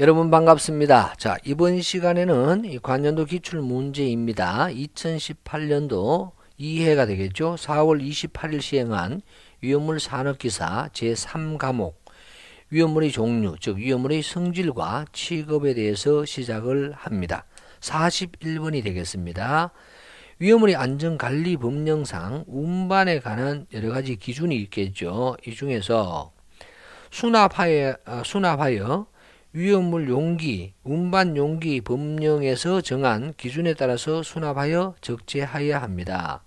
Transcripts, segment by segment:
여러분 반갑습니다. 자, 이번 시간에는 이 관련도 기출 문제입니다. 2018년도 2회가 되겠죠. 4월 28일 시행한 위험물 산업기사 제3과목 위험물의 종류, 즉 위험물의 성질과 취급에 대해서 시작을 합니다. 41번이 되겠습니다. 위험물의 안전관리 법령상 운반에 관한 여러 가지 기준이 있겠죠. 이 중에서 수납하여, 아, 수납하여 위험물 용기, 운반 용기 법령에서 정한 기준에 따라서 수납하여 적재하여야 합니다.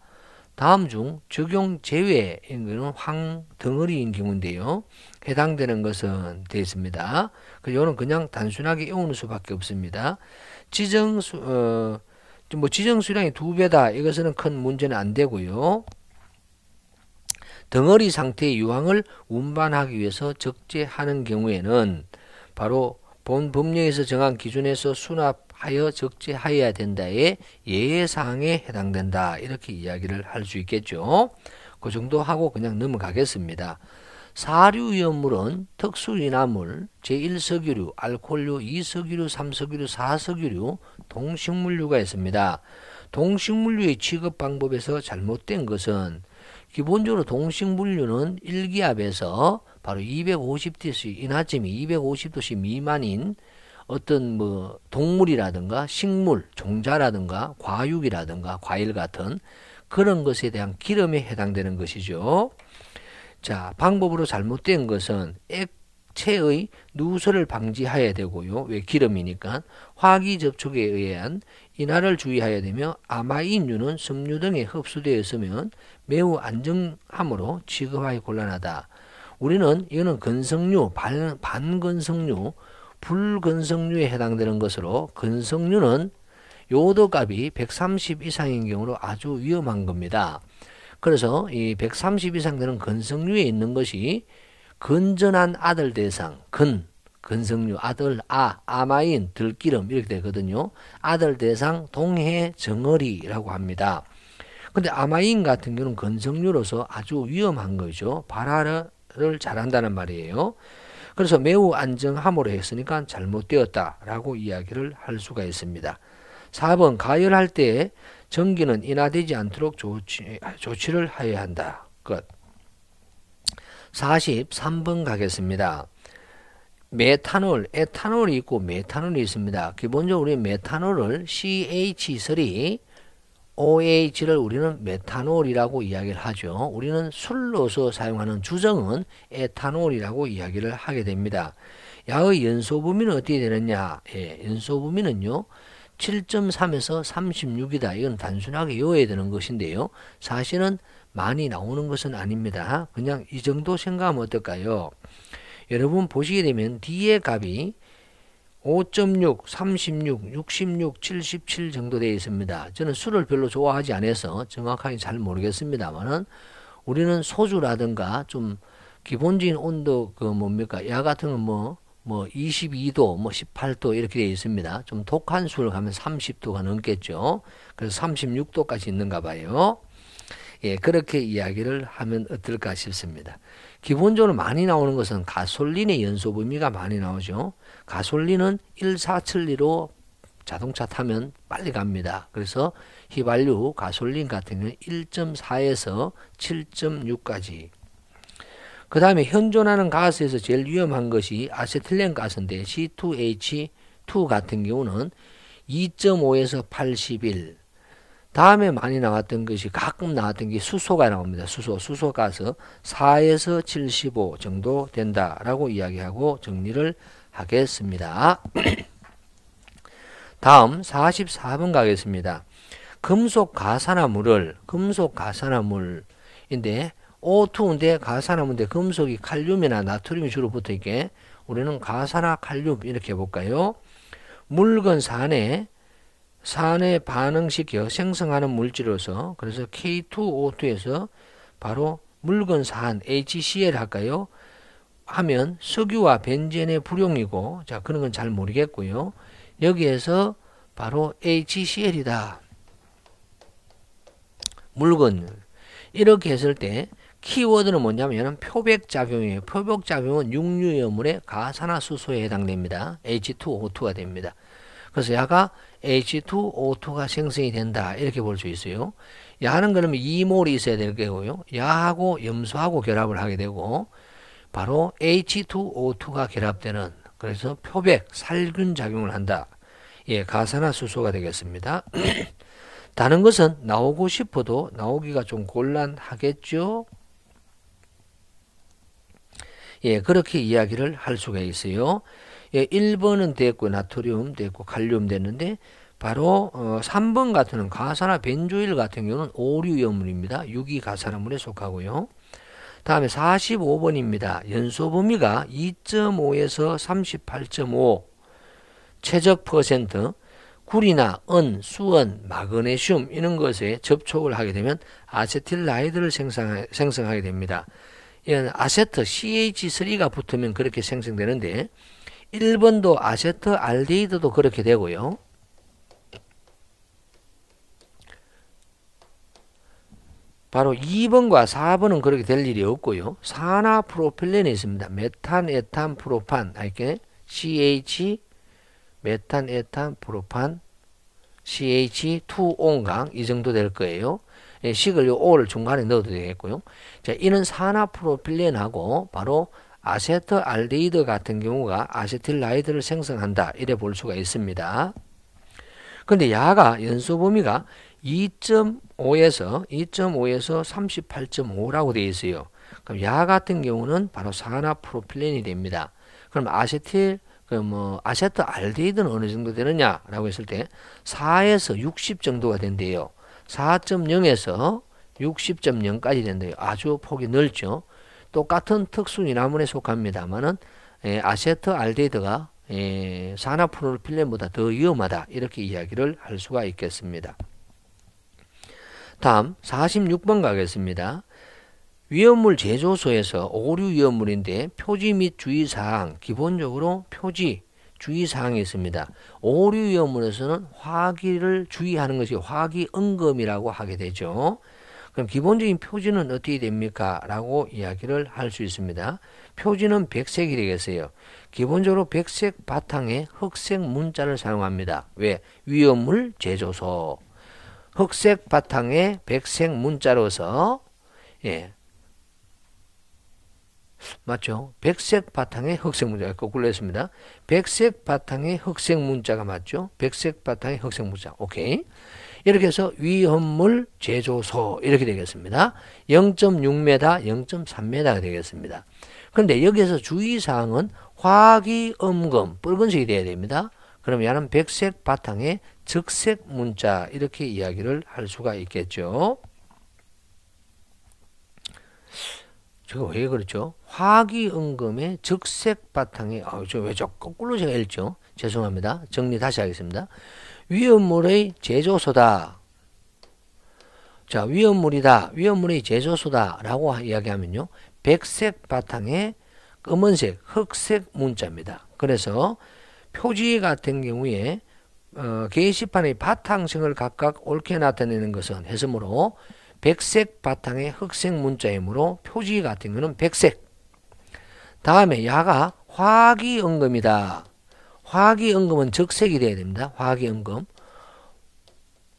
다음 중 적용 제외인 것은 황덩어리인 경우인데요. 해당되는 것은 되어 있습니다. 요는 그냥 단순하게 외우는 수밖에 없습니다. 지정 수, 어, 뭐 지정 수량이 두 배다. 이것은 큰 문제는 안 되고요. 덩어리 상태의 유황을 운반하기 위해서 적재하는 경우에는 바로 본 법령에서 정한 기준에서 수납하여 적재하여야 된다의 예상에 해당된다. 이렇게 이야기를 할 수 있겠죠. 그 정도 하고 그냥 넘어가겠습니다. 사류위험물은 특수인화물, 제1석유류, 알코올류, 2석유류, 3석유류, 4석유류, 동식물류가 있습니다. 동식물류의 취급 방법에서 잘못된 것은 기본적으로 동식물류는 일기압에서 바로 250도씨 인하점이 250도씨 미만인 어떤 뭐 동물이라든가 식물, 종자라든가 과육이라든가 과일 같은 그런 것에 대한 기름에 해당되는 것이죠. 자, 방법으로 잘못된 것은 액체의 누설을 방지해야 되고요. 왜 기름이니까 화기 접촉에 의한 인하를 주의해야 되며 아마인류는 섬유 등에 흡수되었으면 매우 안정함으로 취급하기 곤란하다. 우리는 이거는 근성류, 반, 근성류 불근성류에 해당되는 것으로 근성류는 요도값이 130 이상인 경우로 아주 위험한 겁니다. 그래서 이 130 이상 되는 근성류에 있는 것이 근전한 아들 대상, 근, 근성류, 아들, 아, 아마인, 들기름 이렇게 되거든요. 아들 대상 동해 정어리라고 합니다. 근데 아마인 같은 경우는 근성류로서 아주 위험한 거죠. 발아르 조사 잘한다는 말이에요. 그래서 매우 안정함으로 했으니까 잘못되었다라고 이야기를 할 수가 있습니다. 4번 가열할 때 전기는 인하되지 않도록 조치, 조치를 하여야 한다. 끝. 43번 가겠습니다. 메탄올, 에탄올이 있고 메탄올이 있습니다. 기본적으로 메탄올을 CH3 OH를 우리는 메탄올이라고 이야기를 하죠. 우리는 술로서 사용하는 주정은 에탄올이라고 이야기를 하게 됩니다. 야의 연소 범위는 어떻게 되느냐? 예, 연소 범위는요. 7.3에서 36이다. 이건 단순하게 요해야 되는 것인데요. 사실은 많이 나오는 것은 아닙니다. 그냥 이 정도 생각하면 어떨까요? 여러분 보시게 되면 D의 값이 5.6, 36, 66, 77 정도 되어 있습니다. 저는 술을 별로 좋아하지 않아서 정확하게 잘 모르겠습니다만은 우리는 소주라든가 좀 기본적인 온도 그 뭡니까 야 같은 건뭐뭐 뭐 22도 뭐 18도 뭐 이렇게 되어 있습니다. 좀 독한 술을 가면 30도가 넘겠죠. 그래서 36도까지 있는가 봐요. 예, 그렇게 이야기를 하면 어떨까 싶습니다. 기본적으로 많이 나오는 것은 가솔린의 연소 범위가 많이 나오죠. 가솔린은 1 4 7 2로 자동차 타면 빨리 갑니다. 그래서 휘발유, 가솔린 같은 경우는 1.4에서 7.6까지. 그 다음에 현존하는 가스에서 제일 위험한 것이 아세틸렌 가스인데 C2H2 같은 경우는 2.5에서 81, 다음에 많이 나왔던 것이 가끔 나왔던 게 수소가 나옵니다. 수소, 수소가서 4에서 75 정도 된다라고 이야기하고 정리를 하겠습니다. 다음 44번 가겠습니다. 금속 가산화물을 금속 가산화물인데 O2인데 가산화물인데 금속이 칼륨이나 나트륨이 주로 붙어 있게 우리는 가산화 칼륨 이렇게 볼까요? 묽은 산에 산에 반응시켜 생성하는 물질로서 그래서 K2O2에서 바로 묽은 산 HCl 할까요? 하면 석유와 벤젠의 불용이고 자 그런 건 잘 모르겠고요. 여기에서 바로 HCl이다. 묽은 이렇게 했을 때 키워드는 뭐냐면 표백작용이에요. 표백작용은 육류염물의 가산화수소에 해당됩니다. H2O2가 됩니다. 그래서 약간 H2O2가 생성이 된다. 이렇게 볼 수 있어요. 야는 그러면 이몰이 있어야 될 거고요. 야하고 염소하고 결합을 하게 되고 바로 H2O2가 결합되는 그래서 표백, 살균 작용을 한다. 예, 가산화수소가 되겠습니다. 다른 것은 나오고 싶어도 나오기가 좀 곤란하겠죠. 예, 그렇게 이야기를 할 수가 있어요. 예, 1번은 됐고 나트륨 됐고 칼륨 됐는데 바로 어, 3번 같은 가사나 벤조일 같은 경우는 오류염물입니다. 유기가산화물에 속하고요. 다음에 45번입니다. 연소 범위가 2.5에서 38.5 최적 퍼센트 구리나 은, 수은, 마그네슘 이런 것에 접촉을 하게 되면 아세틸라이드를 생성하, 생성하게 됩니다. 이런 아세트 CH3가 붙으면 그렇게 생성되는데 1번도 아세트 알데이드도 그렇게 되고요. 바로 2번과 4번은 그렇게 될 일이 없고요. 산화 프로필렌이 있습니다. 메탄, 에탄, 프로판. 아, 이렇게 CH, 메탄, 에탄, 프로판, CH2온강 이 정도 될 거예요. 예, 식을 요 O를 중간에 넣어도 되겠고요. 자, 이는 산화 프로필렌하고 바로 아세트알데이드 같은 경우가 아세틸라이드를 생성한다. 이래 볼 수가 있습니다. 근데 야가 연소 범위가 2.5에서 2.5에서 38.5라고 되어 있어요. 그럼 야 같은 경우는 바로 산화 프로필렌이 됩니다. 그럼 아세틸 그뭐 아세트 알데히드는 어느 정도 되느냐라고 했을 때 4에서 60 정도가 된대요. 4.0에서 60.0까지 된대요. 아주 폭이 넓죠. 똑같은 특수이나문에 속합니다만은 예, 아세트 알데히드가 예, 산화프로필렌보다 더 위험하다 이렇게 이야기를 할 수가 있겠습니다. 다음 46번 가겠습니다. 위험물 제조소에서 오류 위험물인데 표지 및 주의사항 기본적으로 표지 주의사항이 있습니다. 오류 위험물에서는 화기를 주의하는 것이 화기응금이라고 하게 되죠. 그럼 기본적인 표지는 어떻게 됩니까? 라고 이야기를 할 수 있습니다. 표지는 백색이 되겠어요. 기본적으로 백색 바탕에 흑색 문자를 사용합니다. 왜? 위험을 제조소. 흑색 바탕에 백색 문자로서 예. 맞죠? 백색 바탕에 흑색 문자 거꾸로 했습니다. 백색 바탕에 흑색 문자가 맞죠? 백색 바탕에 흑색 문자. 오케이. 이렇게 해서 위험물 제조소 이렇게 되겠습니다. 0.6m, 0.3m가 되겠습니다. 그런데 여기에서 주의사항은 화기음금, 붉은색이 돼야 됩니다. 그럼 얘는 백색 바탕에 적색 문자 이렇게 이야기를 할 수가 있겠죠. 제가 왜 그렇죠? 화기응금의 적색 바탕에 아저왜 저 거꾸로 제가 읽죠? 죄송합니다. 정리 다시 하겠습니다. 위험물의 제조소다. 자, 위험물이다. 위험물의 제조소다. 라고 이야기하면요. 백색 바탕에 검은색, 흑색 문자입니다. 그래서 표지 같은 경우에 어, 게시판의 바탕색을 각각 옳게 나타내는 것은 해서므로 백색 바탕에 흑색 문자이므로 표지 같은 것은 백색. 다음에 야가 화기응금이다. 화기응금은 적색이 돼야 됩니다. 화학이 금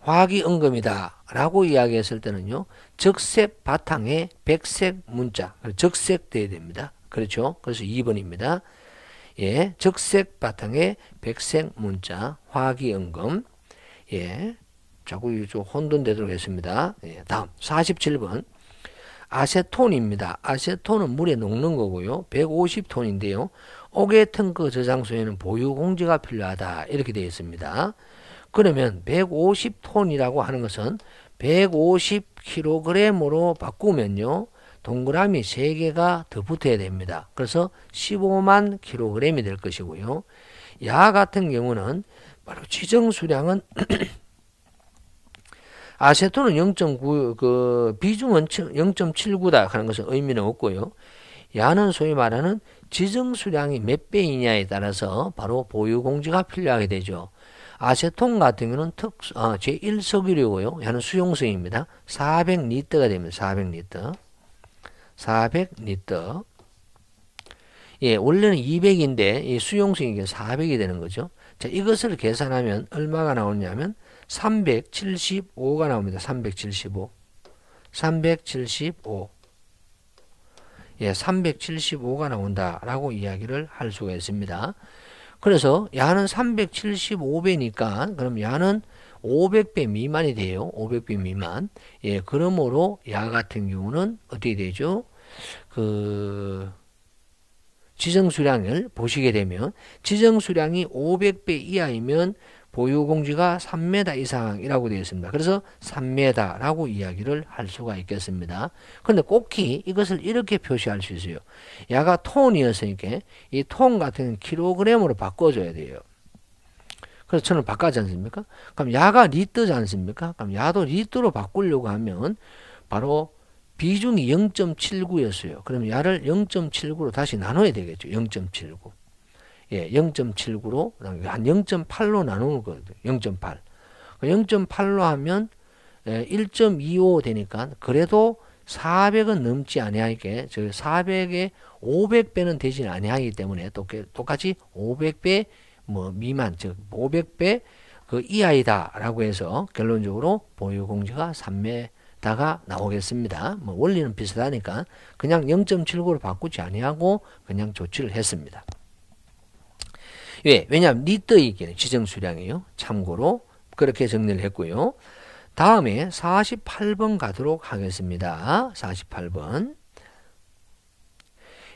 화학이 금이다 라고 이야기했을 때는요. 적색 바탕에 백색 문자, 적색 돼야 됩니다. 그렇죠? 그래서 2번입니다. 예, 적색 바탕에 백색 문자, 화학이 금 예, 자꾸 좀 혼돈되도록 했습니다. 예, 다음 47번. 아세톤입니다. 아세톤은 물에 녹는 거고요. 150톤인데요. 옥외특허 그 저장소에는 보유공제가 필요하다 이렇게 되어 있습니다. 그러면 150톤이라고 하는 것은 150kg으로 바꾸면요. 동그라미 3개가 더 붙어야 됩니다. 그래서 15만 kg이 될 것이고요. 야 같은 경우는 바로 지정 수량은 아세톤은 0.9, 그 비중은 0.79다 하는 것은 의미는 없고요. 야는 소위 말하는 지정 수량이 몇 배이냐에 따라서 바로 보유 공지가 필요하게 되죠. 아세톤 같은 경우는 특, 어, 제1석유류고요. 얘는 수용성입니다. 400리터가 됩니다. 400리터. 400리터. 예, 원래는 200인데 이 수용성이 400이 되는 거죠. 자, 이것을 계산하면 얼마가 나오냐면 375가 나옵니다. 375. 375. 예, 375가 나온다라고 이야기를 할 수가 있습니다. 그래서 야는 375배니까 그럼 야는 500배 미만이 돼요. 500배 미만. 예, 그러므로 야 같은 경우는 어떻게 되죠? 그 지정 수량을 보시게 되면 지정 수량이 500배 이하이면 보유공지가 3m 이상이라고 되어 있습니다. 그래서 3m라고 이야기를 할 수가 있겠습니다. 그런데 꼭히 이것을 이렇게 표시할 수 있어요. 야가 톤이었으니까 이 톤 같은 킬로그램으로 바꿔줘야 돼요. 그래서 저는 바꿔지 않습니까? 그럼 야가 리터지 않습니까? 그럼 야도 리터로 바꾸려고 하면 바로 비중이 0.79였어요. 그럼 야를 0.79로 다시 나눠야 되겠죠. 0.79. 예, 0.79로 한 0.8로 나누는 거거든요. 0.8. 0.8로 그 하면 1.25 예, 되니까 그래도 400은 넘지 아니하게 즉 400에 500배는 되지 아니하기 때문에 그 똑같이 500배 뭐 미만 즉 500배 그 이하이다라고 해서 결론적으로 보유공지가 3다가 나오겠습니다. 뭐 원리는 비슷하니까 그냥 0.79로 바꾸지 아니하고 그냥 조치를 했습니다. 왜? 예, 왜냐하면 리터이기는 지정수량이에요. 참고로 그렇게 정리를 했고요. 다음에 48번 가도록 하겠습니다. 48번.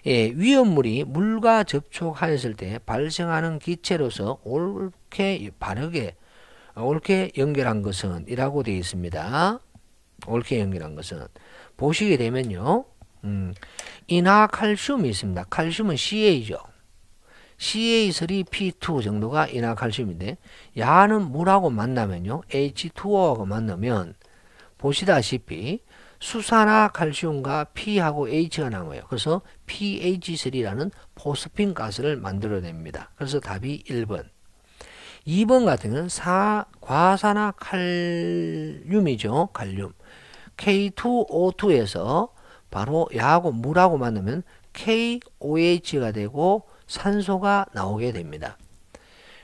예, 위험물이 물과 접촉하였을 때 발생하는 기체로서 옳게 바르게 옳게 연결한 것은 이라고 되어 있습니다. 옳게 연결한 것은 보시게 되면요. 음, 인하 칼슘이 있습니다. 칼슘은 CA죠. CA3P2 정도가 이화칼슘인데 야는 물하고 만나면요. H2O하고 만나면 보시다시피 수산화 칼슘과 P하고 H가 남아요. 그래서 PH3라는 포스핀 가스를 만들어냅니다. 그래서 답이 1번. 2번 같은 경 사, 과산화 칼륨이죠. 칼륨. K2O2에서 바로 야하고 물하고 만나면 KOH가 되고 산소가 나오게 됩니다.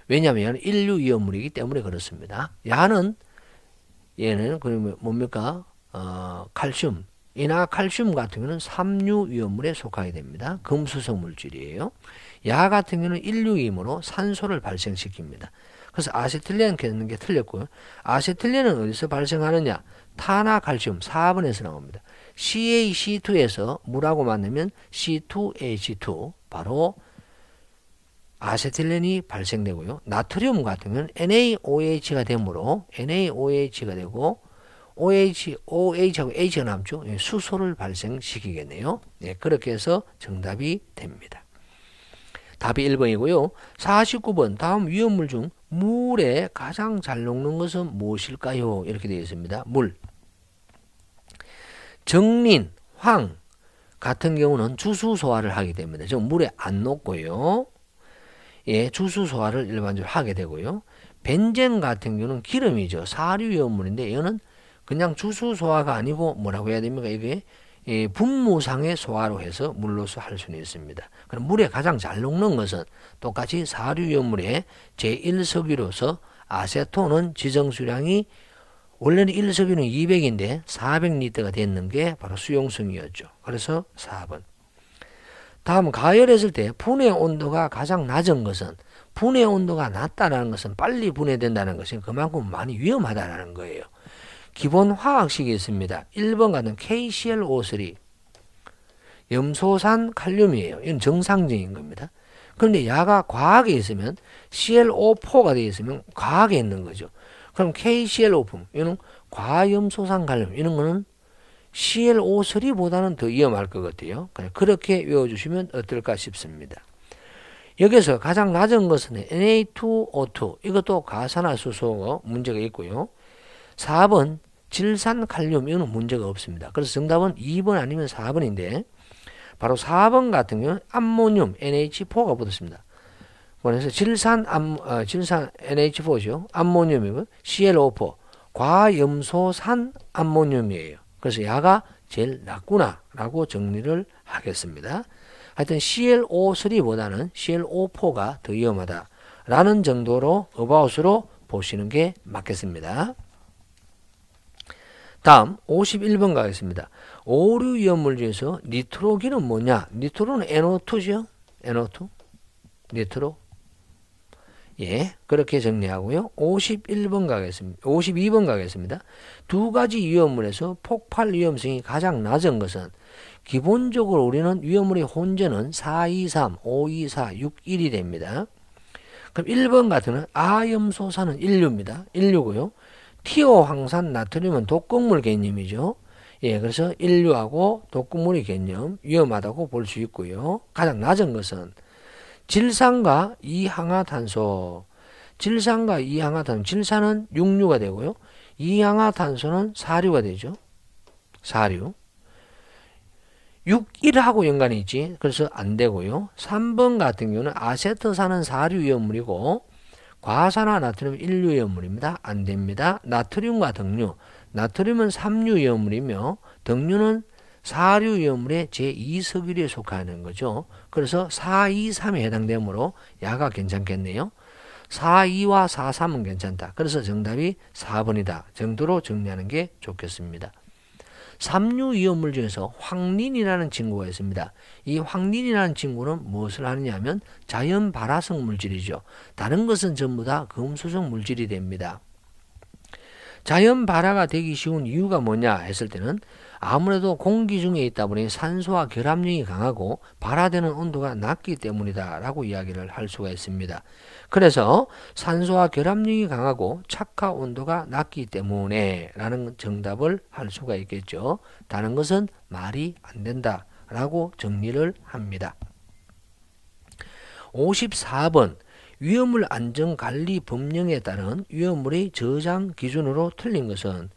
왜냐하면 인류 위험물이기 때문에 그렇습니다. 야는 얘는 그 뭡니까 어, 칼슘 이나 칼슘 같은 경우는 삼류 위험물에 속하게 됩니다. 금수성 물질이에요. 야 같은 경우는 인류이므로 산소를 발생시킵니다. 그래서 아세틸렌 켰는 게 틀렸고요. 아세틸렌은 어디서 발생하느냐? 탄화칼슘 4번에서 나옵니다. CaC2에서 물하고 만나면 C2H2 바로 아세틸렌이 발생되고요. 나트륨 같은 경 NaOH가 되므로 NaOH가 되고 OH, OH하고 H가 남죠. 예, 수소를 발생시키겠네요. 네, 그렇게 해서 정답이 됩니다. 답이 1번이고요. 49번 다음 위험물 중 물에 가장 잘 녹는 것은 무엇일까요? 이렇게 되어 있습니다. 물. 정린, 황 같은 경우는 주수 소화를 하게 됩니다. 물에 안 녹고요. 예, 주수 소화를 일반적으로 하게 되고요. 벤젠 같은 경우는 기름이죠. 사류 유연물인데 이거는 그냥 주수 소화가 아니고 뭐라고 해야 됩니까? 이게 예, 분무상의 소화로 해서 물로서 할 수는 있습니다. 그럼 물에 가장 잘 녹는 것은 똑같이 사류 유연물의 제1석유로서 아세톤은 지정수량이 원래는 1석유는 200인데 400리터가 되는 게 바로 수용성이었죠. 그래서 4번. 다음 가열했을 때 분해 온도가 가장 낮은 것은 분해 온도가 낮다라는 것은 빨리 분해된다는 것은 그만큼 많이 위험하다라는 거예요. 기본 화학식이 있습니다. 1번 같은 KCl5 염소산 칼륨이에요. 이건 정상적인 겁니다. 그런데 야가 과학에 있으면 ClO4가 되어 있으면 과학에 있는 거죠. 그럼 KCl5, 이는 과염소산 칼륨, 이런 거는 CLO 3보다는더 위험할 것 같아요. 그렇게 외워주시면 어떨까 싶습니다. 여기서 가장 낮은 것은 Na2O2 이것도 가산화수소 문제가 있고요. 4번 질산칼륨 이거는 문제가 없습니다. 그래서 정답은 2번 아니면 4번인데 바로 4번 같은 경우는 암모늄 NH4가 붙었습니다. 그래서 질산 암 아, 질산 NH4죠. 암모늄이고 ClO4 과염소산 암모늄이에요. 그래서 야가 제일 낫구나라고 정리를 하겠습니다. 하여튼 CLO3보다는 CLO4가 더 위험하다라는 정도로 어바웃으로 보시는 게 맞겠습니다. 다음 51번 가겠습니다. 오류 위험물 중에서 니트로기는 뭐냐? 니트로는 NO2죠? NO2? 니트로? 예, 그렇게 정리하고요. 51번 가겠습니다. 52번 가겠습니다. 두 가지 위험물에서 폭발 위험성이 가장 낮은 것은 기본적으로 우리는 위험물의 혼재는 423, 524, 61이 됩니다. 그럼 1번 같은 아염소사는1류입니다1류고요 티오 황산 나트륨은 독극물 개념이죠. 예, 그래서 1류하고 독극물의 개념 위험하다고 볼 수 있고요. 가장 낮은 것은 질산과 이항화탄소 질산과 이항화탄소 질산은 육류가 되고요. 이항화탄소는 사류가 되죠. 사류. 6일하고 연관이 있지. 그래서 안 되고요. 3번 같은 경우는 아세트산은 사류 염물이고 과산화 나트륨은 류 염물입니다. 안 됩니다. 나트륨과 등류. 나트륨은 삼류 염물이며 등류는 사류위험물의 제2석일에 속하는 거죠. 그래서 4, 2, 3에 해당되므로 야가 괜찮겠네요. 4, 2와 4, 3은 괜찮다. 그래서 정답이 4번이다 정도로 정리하는 게 좋겠습니다. 삼류 위험물 중에서 황린이라는 친구가 있습니다. 이 황린이라는 친구는 무엇을 하느냐 하면 자연 발화성 물질이죠. 다른 것은 전부 다 금수성 물질이 됩니다. 자연 발화가 되기 쉬운 이유가 뭐냐 했을 때는 아무래도 공기 중에 있다 보니 산소와 결합력이 강하고 발화되는 온도가 낮기 때문이다라고 이야기를 할 수가 있습니다. 그래서 산소와 결합력이 강하고 착화 온도가 낮기 때문에라는 정답을 할 수가 있겠죠. 다른 것은 말이 안 된다라고 정리를 합니다. 54번 위험물 안전관리 법령에 따른 위험물의 저장 기준으로 틀린 것은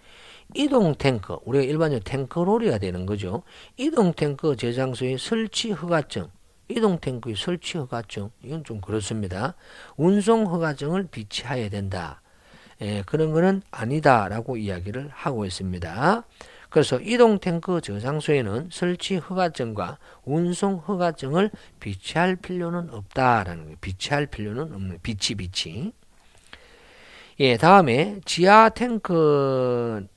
이동 탱크, 우리가 일반적으로 탱크로이가 되는 거죠. 이동 탱크 저장소의 설치 허가증, 이동 탱크의 설치 허가증, 이건 좀 그렇습니다. 운송 허가증을 비치하여야 된다. 예, 그런 거는 아니다라고 이야기를 하고 있습니다. 그래서 이동 탱크 저장소에는 설치 허가증과 운송 허가증을 비치할 필요는 없다라는 거예요. 비치할 필요는 없는 비치 비치. 예, 다음에 지하 탱크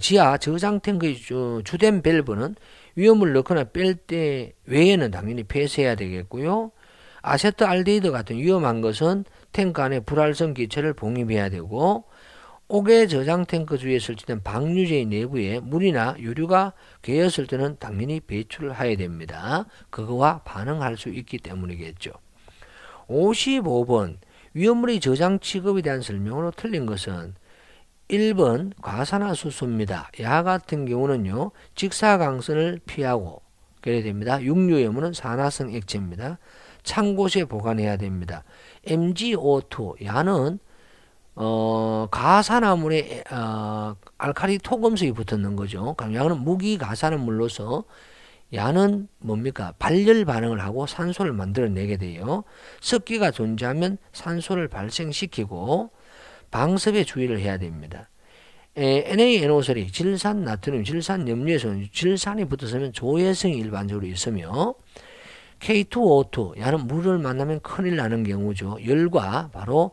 지하 저장 탱크의 그 주된 밸브는 위험을 넣거나 뺄 때 외에는 당연히 폐쇄해야 되겠고요. 아세트 알데히드 같은 위험한 것은 탱크 안에 불활성 기체를 봉입해야 되고 옥외 저장 탱크 주위에 설치된 방류제의 내부에 물이나 유류가 개였을 때는 당연히 배출을 해야 됩니다. 그거와 반응할 수 있기 때문이겠죠. 55번 위험물의 저장 취급에 대한 설명으로 틀린 것은 1번 과산화수소입니다. 야 같은 경우는요. 직사광선을 피하고 그래야 됩니다. 육류염은 산화성 액체입니다. 찬 곳에 보관해야 됩니다. MgO2 야는 어, 가산화물에 어, 알칼리 토금석이 붙었는 거죠. 그럼 야는 무기가산화물로서 야는 뭡니까? 발열 반응을 하고 산소를 만들어내게 돼요. 습기가 존재하면 산소를 발생시키고 방섭에 주의를 해야 됩니다. NaNO3, 질산 나트륨, 질산 염류에서 질산이 붙어서면 조해성이 일반적으로 있으며 K2O2, 야는 물을 만나면 큰일 나는 경우죠. 열과 바로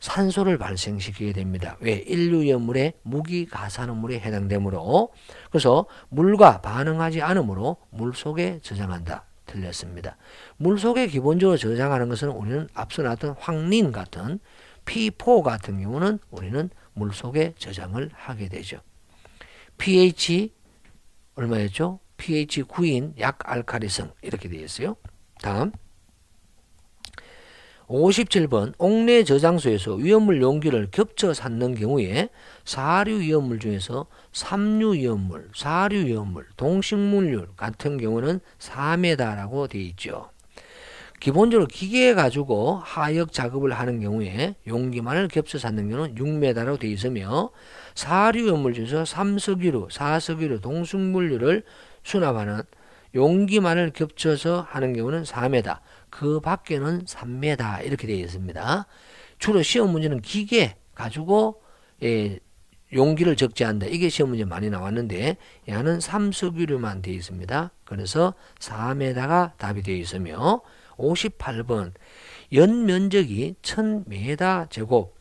산소를 발생시키게 됩니다. 왜? 인류염물의 무기가산화물에 해당되므로 그래서 물과 반응하지 않으므로 물속에 저장한다. 틀렸습니다. 물속에 기본적으로 저장하는 것은 우리는 앞서 나왔던 황린 같은 P4 같은 경우는 우리는 물속에 저장을 하게 되죠. pH 얼마였죠? pH 9인 약 알카리성 이렇게 되어 있어요. 다음 57번 옥내 저장소에서 위험물 용기를 겹쳐 샀는 경우에 사류 위험물 중에서 삼류 위험물, 사류 위험물, 동식물률 같은 경우는 3회라고 되어 있죠. 기본적으로 기계 가지고 하역 작업을 하는 경우에 용기만을 겹쳐 쌓는 경우는 6m로 되어 있으며 사류 염물 중에서 삼석유류, 사석유류, 동숭물류를 수납하는 용기만을 겹쳐서 하는 경우는 4m, 그 밖에는 3m 이렇게 되어 있습니다. 주로 시험 문제는 기계 가지고 예, 용기를 적재한다. 이게 시험 문제 많이 나왔는데 얘는 삼석유류만 되어 있습니다. 그래서 4m가 답이 되어 있으며 58번 연면적이 1000m 제곱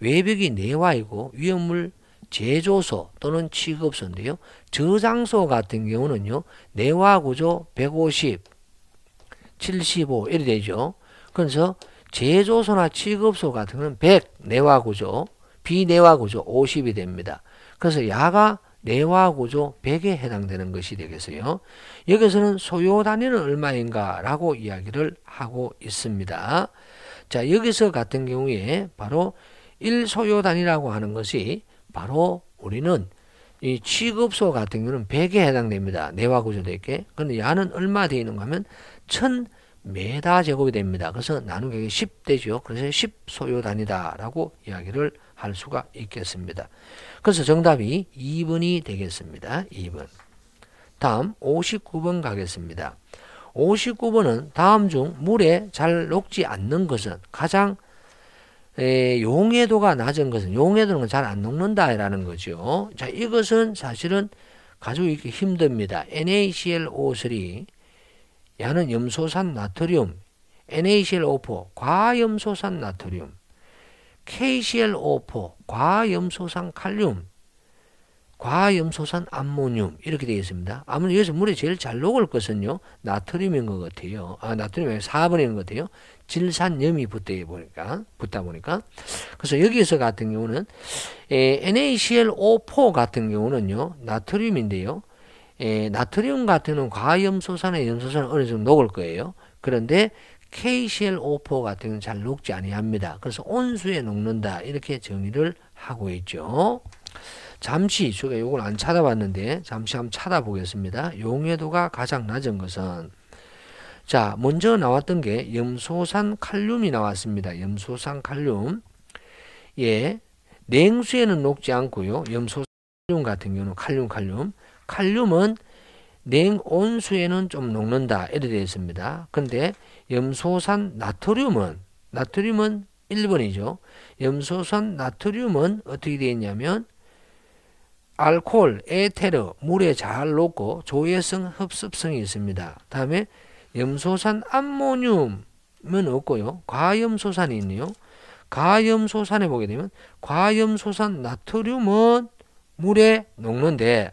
외벽이 내화이고 위험물 제조소 또는 취급소인데요. 저장소 같은 경우는요. 내화구조 150, 75 이렇게 되죠. 그래서 제조소나 취급소 같은 경우는 100 내화구조, 비내화구조 50이 됩니다. 그래서 야가 내화 구조 100에 해당되는 것이 되겠어요. 여기서는 소요 단위는 얼마인가 라고 이야기를 하고 있습니다. 자, 여기서 같은 경우에 바로 1소요 단위라고 하는 것이 바로 우리는 이 취급소 같은 경우는 100에 해당됩니다. 내화 구조도 게 그런데 야는 얼마 되어 있는가 하면 1000m 제곱이 됩니다. 그래서 나누기 10 되죠. 그래서 10소요 단위다라고 이야기를 할 수가 있겠습니다. 그래서 정답이 2번이 되겠습니다. 2번. 다음 59번 가겠습니다. 59번은 다음 중 물에 잘 녹지 않는 것은 가장 에, 용해도가 낮은 것은 용해도는 잘 안 녹는다라는 거죠. 자, 이것은 사실은 가지고 있기 힘듭니다. NaClO3 야는 염소산 나트륨, NaClO4 과염소산 나트륨, k c l o 4 과염소산 칼륨, 과염소산 암모늄 이렇게 되어 있습니다. 아무래 여기서 물에 제일 잘 녹을 것은요. 나트륨인 것 같아요. 아, 나트륨이 4번인 것 같아요. 질산염이 붙다 보니까 붙다 보니까 그래서 여기서 같은 경우는 에, NaCl5 같은 경우는요. 나트륨인데요. 에, 나트륨 같은 과염소산의 염소산은 어느 정도 녹을 거예요. 그런데 KCl5 같은 건 잘 녹지 아니합니다. 그래서 온수에 녹는다 이렇게 정의를 하고 있죠. 잠시 제가 이걸 안 찾아봤는데 잠시 한번 찾아보겠습니다. 용해도가 가장 낮은 것은 자 먼저 나왔던 게 염소산 칼륨이 나왔습니다. 염소산 칼륨 예 냉수에는 녹지 않고요. 염소산 칼륨 같은 경우는 칼륨 칼륨 칼륨은 냉온수에는 좀 녹는다 이렇게 되어 있습니다. 근데 염소산 나트륨은 나트륨은 1번이죠. 염소산 나트륨은 어떻게 되어 있냐면 알코올, 에테르, 물에 잘 녹고 조해성, 흡습성이 있습니다. 다음에 염소산 암모늄은 없고요. 과염소산이 있네요. 과염소산에 보게 되면 과염소산 나트륨은 물에 녹는데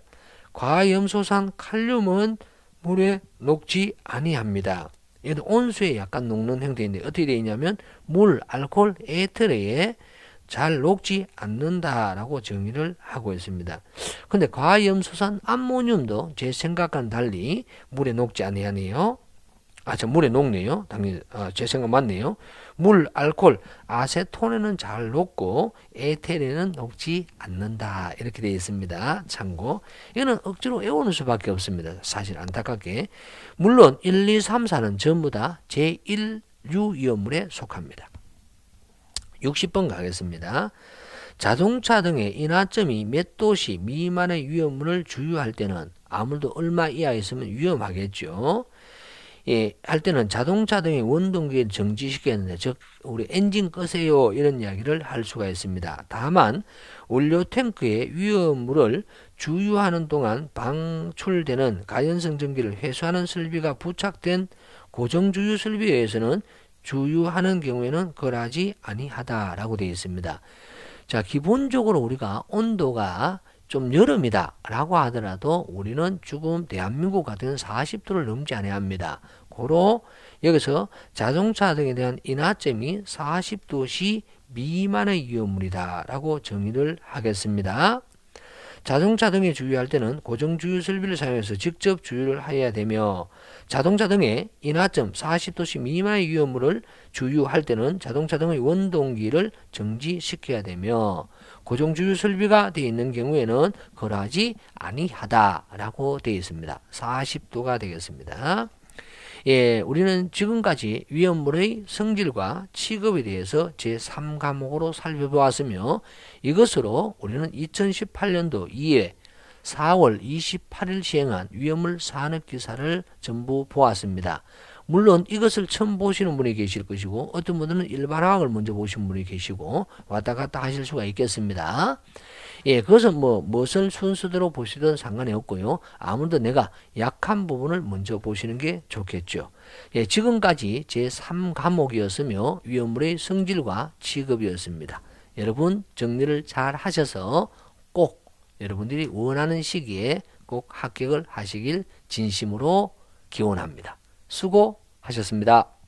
과염소산 칼륨은 물에 녹지 아니합니다. 얘도 온수에 약간 녹는 형태인데 어떻게 되어 있냐면 물, 알코올, 에트레에 잘 녹지 않는다라고 정의를 하고 있습니다. 근데 과염수산 암모늄도 제 생각과는 달리 물에 녹지 않아요. 아, 저 물에 녹네요. 당연히 아, 제 생각 맞네요. 물, 알코올, 아세톤에는 잘 녹고 에테르에는 녹지 않는다. 이렇게 되어 있습니다. 참고 이거는 억지로 외우는 수밖에 없습니다. 사실 안타깝게 물론 1, 2, 3, 4는 전부 다 제1류 위험물에 속합니다. 60번 가겠습니다. 자동차 등의 인하점이 몇 도시 미만의 위험물을 주유할 때는 아무래도 얼마 이하 있으면 위험하겠죠. 예, 할 때는 자동차 등의 원동기를 정지시켰는데, 즉, 우리 엔진 끄세요. 이런 이야기를 할 수가 있습니다. 다만, 원료 탱크의 위험물을 주유하는 동안 방출되는 가연성 전기를 회수하는 설비가 부착된 고정주유 설비에 의해서는 주유하는 경우에는 걸하지 아니하다라고 되어 있습니다. 자, 기본적으로 우리가 온도가 좀 여름이다 라고 하더라도 우리는 죽음 대한민국 같은 40도를 넘지 않아야 합니다. 고로 여기서 자동차 등에 대한 인하점이 40도씨 미만의 위험물이다 라고 정의를 하겠습니다. 자동차 등에 주유할 때는 고정주유 설비를 사용해서 직접 주유를 해야 되며 자동차 등에 인하점 40도씨 미만의 위험물을 주유할 때는 자동차 등의 원동기를 정지시켜야 되며 고정주유 설비가 되어 있는 경우에는 거하지 아니하다라고 되어 있습니다. 40도가 되겠습니다. 예, 우리는 지금까지 위험물의 성질과 취급에 대해서 제3과목으로 살펴보았으며 이것으로 우리는 2018년도 2회 4월 28일 시행한 위험물 산업 기사를 전부 보았습니다. 물론 이것을 처음 보시는 분이 계실 것이고 어떤 분들은 일반화학을 먼저 보신 분이 계시고 왔다 갔다 하실 수가 있겠습니다. 예, 그것은 뭐 무엇을 순서대로 보시든 상관이 없고요. 아무래도 내가 약한 부분을 먼저 보시는 게 좋겠죠. 예, 지금까지 제 3과목이었으며 위험물의 성질과 취급이었습니다. 여러분 정리를 잘 하셔서 꼭 여러분들이 원하는 시기에 꼭 합격을 하시길 진심으로 기원합니다. 수고하셨습니다.